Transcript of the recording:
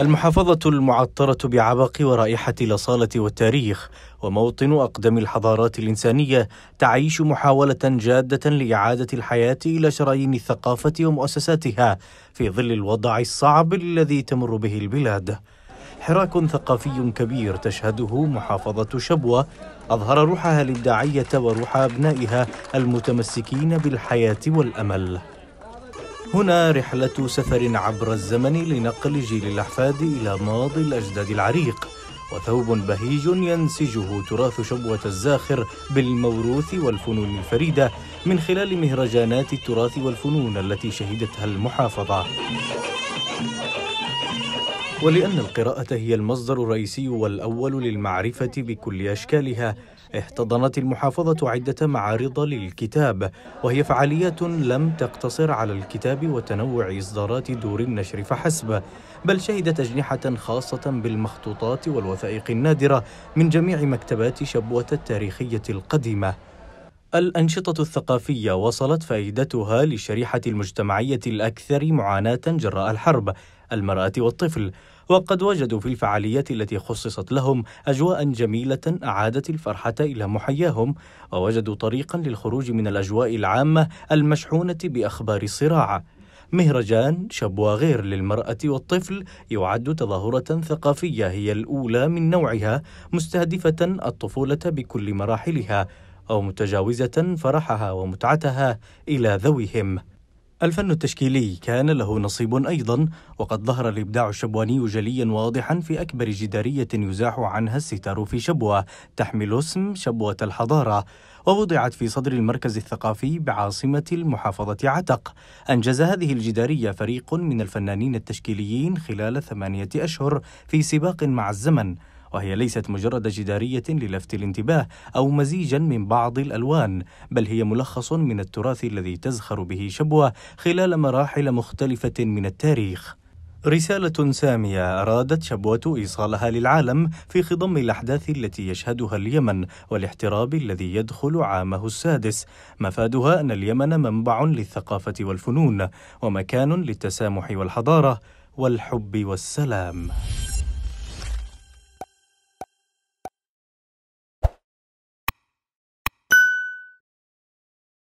المحافظة المعطرة بعبق ورائحة الأصالة والتاريخ وموطن أقدم الحضارات الإنسانية تعيش محاولة جادة لإعادة الحياة إلى شرايين الثقافة ومؤسساتها في ظل الوضع الصعب الذي تمر به البلاد. حراك ثقافي كبير تشهده محافظة شبوة أظهر روحها للداعية وروح أبنائها المتمسكين بالحياة والأمل. هنا رحلة سفر عبر الزمن لنقل جيل الأحفاد إلى ماضي الأجداد العريق وثوب بهيج ينسجه تراث شبوة الزاخر بالموروث والفنون الفريدة من خلال مهرجانات التراث والفنون التي شهدتها المحافظة ولأن القراءة هي المصدر الرئيسي والأول للمعرفة بكل أشكالها احتضنت المحافظة عدة معارض للكتاب وهي فعاليات لم تقتصر على الكتاب وتنوع إصدارات دور النشر فحسب بل شهدت أجنحة خاصة بالمخطوطات والوثائق النادرة من جميع مكتبات شبوة التاريخية القديمة الأنشطة الثقافية وصلت فائدتها للشريحة المجتمعية الأكثر معاناة جراء الحرب، المرأة والطفل، وقد وجدوا في الفعاليات التي خصصت لهم أجواء جميلة أعادت الفرحة إلى محياهم، ووجدوا طريقا للخروج من الأجواء العامة المشحونة بأخبار الصراع. مهرجان شبوى غير للمرأة والطفل يعد تظاهرة ثقافية هي الأولى من نوعها مستهدفة الطفولة بكل مراحلها أو متجاوزة فرحها ومتعتها إلى ذويهم الفن التشكيلي كان له نصيب أيضا وقد ظهر الإبداع الشبواني جليا واضحا في أكبر جدارية يزاح عنها الستار في شبوة تحمل اسم شبوة الحضارة ووضعت في صدر المركز الثقافي بعاصمة المحافظة عتق أنجز هذه الجدارية فريق من الفنانين التشكيليين خلال ثمانية أشهر في سباق مع الزمن وهي ليست مجرد جدارية للفت الانتباه أو مزيجا من بعض الألوان بل هي ملخص من التراث الذي تزخر به شبوة خلال مراحل مختلفة من التاريخ رسالة سامية أرادت شبوة إيصالها للعالم في خضم الأحداث التي يشهدها اليمن والاحتراب الذي يدخل عامه السادس مفادها أن اليمن منبع للثقافة والفنون ومكان للتسامح والحضارة والحب والسلام